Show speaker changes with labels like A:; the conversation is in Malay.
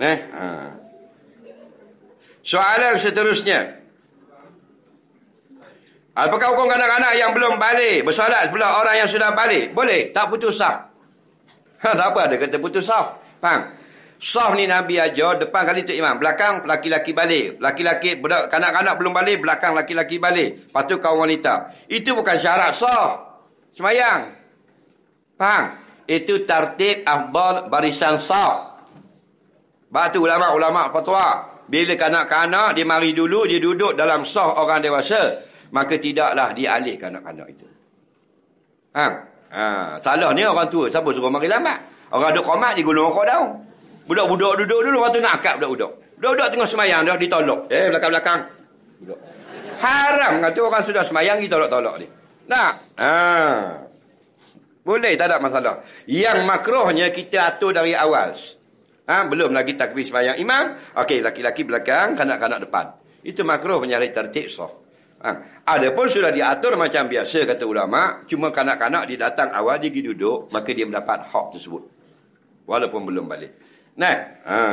A: Eh? Soalan seterusnya. Apakah hukum kanak-kanak yang belum balik bersolat pula orang yang sudah balik? Boleh, tak putus sah. Ha, tak apa, ada kata putus sah. Faham? Sah ni Nabi ajar depan kali Tok Imam. Belakang laki-laki balik. Laki-laki, kanak-kanak belum balik, belakang laki-laki balik. Lepas tu kaum wanita. Itu bukan syarat sah. Semayang. Faham? Itu tartib ahbal barisan sah. Sebab tu ulama-ulama fatwa bila kanak-kanak dia mari dulu dia duduk dalam soh orang dewasa maka tidaklah dialih kanak-kanak itu. Ha? ha. salahnya orang tua siapa suruh mari lambat? Orang duk komat di gulung kau daun. Budak-budak duduk dulu waktu nak akad budak-budak. Budak-budak tengah semayang dah ditolok. Eh belakang-belakang. Haram kan tu orang sudah semayang kita tolok-tolok ni. Nak? Ha. Boleh tak ada masalah. Yang makrohnya kita atur dari awal. Ha, belum lagi takbir sembahyang imam. Okey, laki-laki belakang, kanak-kanak depan. Itu makruh menyari tertib soh. Ha. Ada pun sudah diatur macam biasa kata ulama. Cuma kanak-kanak dia datang awal dia pergi duduk. Maka dia mendapat hak tersebut. Walaupun belum balik. Nah. Ha.